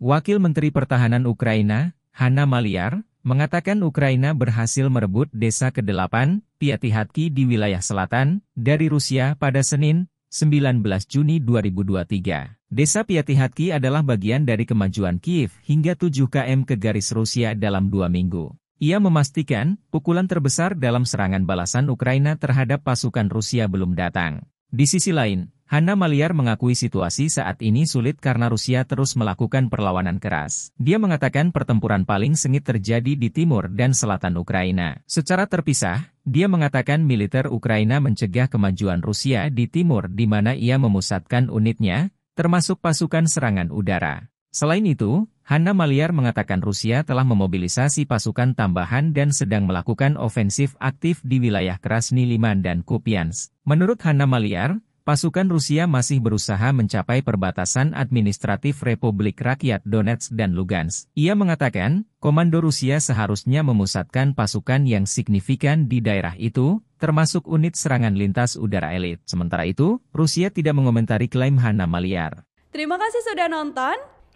Wakil Menteri Pertahanan Ukraina, Hanna Maliar, mengatakan Ukraina berhasil merebut desa ke-8, Piatihatki di wilayah selatan, dari Rusia pada Senin, 19 Juni 2023. Desa Piatihatki adalah bagian dari kemajuan Kiev hingga 7 km ke garis Rusia dalam dua minggu. Ia memastikan, pukulan terbesar dalam serangan balasan Ukraina terhadap pasukan Rusia belum datang. Di sisi lain, Hanna Maliar mengakui situasi saat ini sulit karena Rusia terus melakukan perlawanan keras. Dia mengatakan pertempuran paling sengit terjadi di timur dan selatan Ukraina. Secara terpisah, dia mengatakan militer Ukraina mencegah kemajuan Rusia di timur di mana ia memusatkan unitnya, termasuk pasukan serangan udara. Selain itu, Hanna Maliar mengatakan Rusia telah memobilisasi pasukan tambahan dan sedang melakukan ofensif aktif di wilayah Krasny Liman dan Kupians. Menurut Hanna Maliar, pasukan Rusia masih berusaha mencapai perbatasan administratif Republik Rakyat Donetsk dan Lugansk. Ia mengatakan, komando Rusia seharusnya memusatkan pasukan yang signifikan di daerah itu, termasuk unit serangan lintas udara elit. Sementara itu, Rusia tidak mengomentari klaim Hanna Maliar. Terima kasih sudah nonton.